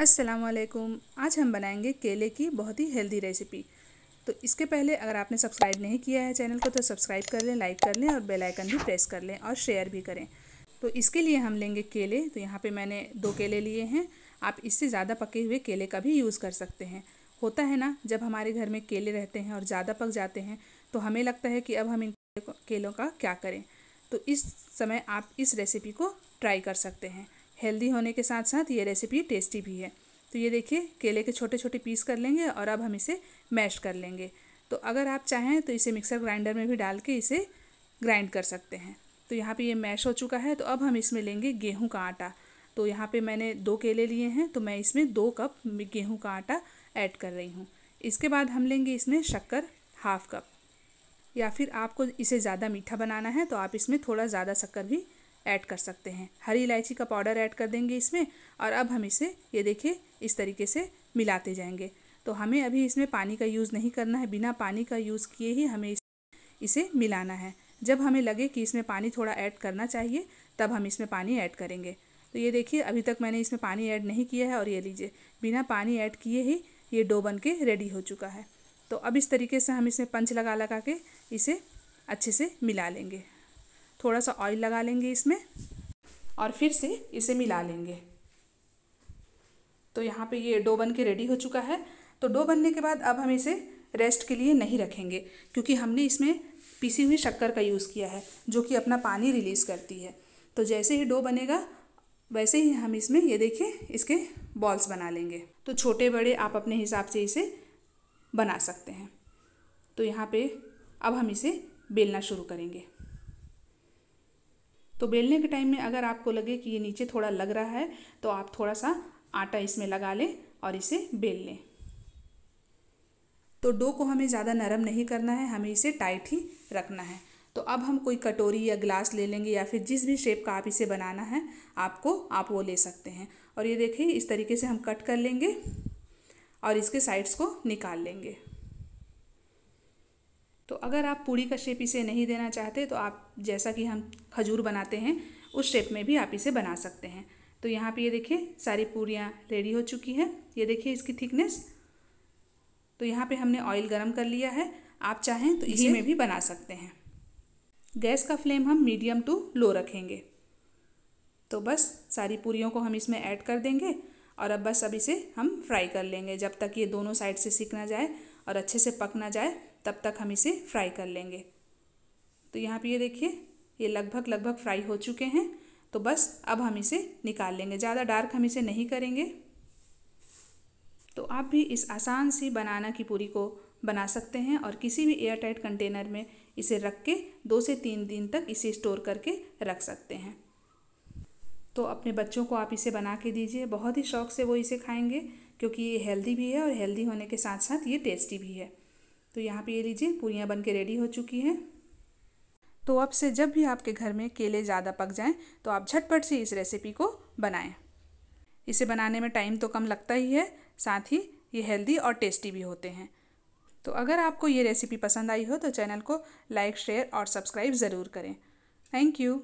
वालेकुम आज हम बनाएंगे केले की बहुत ही हेल्दी रेसिपी तो इसके पहले अगर आपने सब्सक्राइब नहीं किया है चैनल को तो सब्सक्राइब कर लें लाइक कर लें और बेल आइकन भी प्रेस कर लें और शेयर भी करें तो इसके लिए हम लेंगे केले तो यहाँ पे मैंने दो केले लिए हैं आप इससे ज़्यादा पके हुए केले का भी यूज़ कर सकते हैं होता है ना जब हमारे घर में केले रहते हैं और ज़्यादा पक जाते हैं तो हमें लगता है कि अब हम इन केलों का क्या करें तो इस समय आप इस रेसिपी को ट्राई कर सकते हैं हेल्दी होने के साथ साथ ये रेसिपी टेस्टी भी है तो ये देखिए केले के छोटे छोटे पीस कर लेंगे और अब हम इसे मैश कर लेंगे तो अगर आप चाहें तो इसे मिक्सर ग्राइंडर में भी डाल के इसे ग्राइंड कर सकते हैं तो यहाँ पे ये मैश हो चुका है तो अब हम इसमें लेंगे गेहूं का आटा तो यहाँ पे मैंने दो केले लिए हैं तो मैं इसमें दो कप गेहूं का आटा ऐड कर रही हूँ इसके बाद हम लेंगे इसमें शक्कर हाफ कप या फिर आपको इसे ज़्यादा मीठा बनाना है तो आप इसमें थोड़ा ज़्यादा शक्कर भी ऐड कर सकते हैं हरी इलायची का पाउडर ऐड कर देंगे इसमें और अब हम इसे ये देखिए इस तरीके से मिलाते जाएंगे तो हमें अभी इसमें पानी का यूज़ नहीं करना है बिना पानी का यूज़ किए ही हमें इसे मिलाना है जब हमें लगे कि इसमें पानी थोड़ा ऐड करना चाहिए तब हम इसमें पानी ऐड करेंगे तो ये देखिए अभी तक मैंने इसमें पानी ऐड नहीं किया है और ये लीजिए बिना पानी ऐड किए ही ये डो बन के रेडी हो चुका है तो अब इस तरीके से हम इसमें पंच लगा लगा के इसे अच्छे से मिला लेंगे थोड़ा सा ऑयल लगा लेंगे इसमें और फिर से इसे मिला लेंगे तो यहाँ पे ये डो बन के रेडी हो चुका है तो डो बनने के बाद अब हम इसे रेस्ट के लिए नहीं रखेंगे क्योंकि हमने इसमें पीसी हुई शक्कर का यूज़ किया है जो कि अपना पानी रिलीज़ करती है तो जैसे ही डो बनेगा वैसे ही हम इसमें ये देखिए इसके बॉल्स बना लेंगे तो छोटे बड़े आप अपने हिसाब से इसे बना सकते हैं तो यहाँ पे अब हम इसे बेलना शुरू करेंगे तो बेलने के टाइम में अगर आपको लगे कि ये नीचे थोड़ा लग रहा है तो आप थोड़ा सा आटा इसमें लगा लें और इसे बेल लें तो डो को हमें ज़्यादा नरम नहीं करना है हमें इसे टाइट ही रखना है तो अब हम कोई कटोरी या ग्लास ले लेंगे या फिर जिस भी शेप का आप इसे बनाना है आपको आप वो ले सकते हैं और ये देखिए इस तरीके से हम कट कर लेंगे और इसके साइड्स को निकाल लेंगे तो अगर आप पूड़ी का शेप इसे नहीं देना चाहते तो आप जैसा कि हम खजूर बनाते हैं उस शेप में भी आप इसे बना सकते हैं तो यहाँ पे ये देखिए सारी पूड़ियाँ रेडी हो चुकी हैं ये देखिए इसकी थिकनेस तो यहाँ पे हमने ऑयल गरम कर लिया है आप चाहें तो इसी में भी बना सकते हैं गैस का फ्लेम हम मीडियम टू लो रखेंगे तो बस सारी पूरियों को हम इसमें ऐड कर देंगे और अब बस अब इसे हम फ्राई कर लेंगे जब तक ये दोनों साइड से सीख ना जाए और अच्छे से पक ना जाए तब तक हम इसे फ्राई कर लेंगे तो यहाँ पे ये देखिए ये लगभग लगभग फ्राई हो चुके हैं तो बस अब हम इसे निकाल लेंगे ज़्यादा डार्क हम इसे नहीं करेंगे तो आप भी इस आसान सी बनाना की पूरी को बना सकते हैं और किसी भी एयर टाइट कंटेनर में इसे रख के दो से तीन दिन तक इसे स्टोर करके रख सकते हैं तो अपने बच्चों को आप इसे बना के दीजिए बहुत ही शौक से वो इसे खाएंगे क्योंकि ये हेल्दी भी है और हेल्दी होने के साथ साथ ये टेस्टी भी है तो यहाँ पे ये लीजिए पूरियाँ बन के रेडी हो चुकी हैं तो अब से जब भी आपके घर में केले ज़्यादा पक जाएं तो आप झटपट से इस रेसिपी को बनाएं इसे बनाने में टाइम तो कम लगता ही है साथ ही ये हेल्दी और टेस्टी भी होते हैं तो अगर आपको ये रेसिपी पसंद आई हो तो चैनल को लाइक शेयर और सब्सक्राइब ज़रूर करें थैंक यू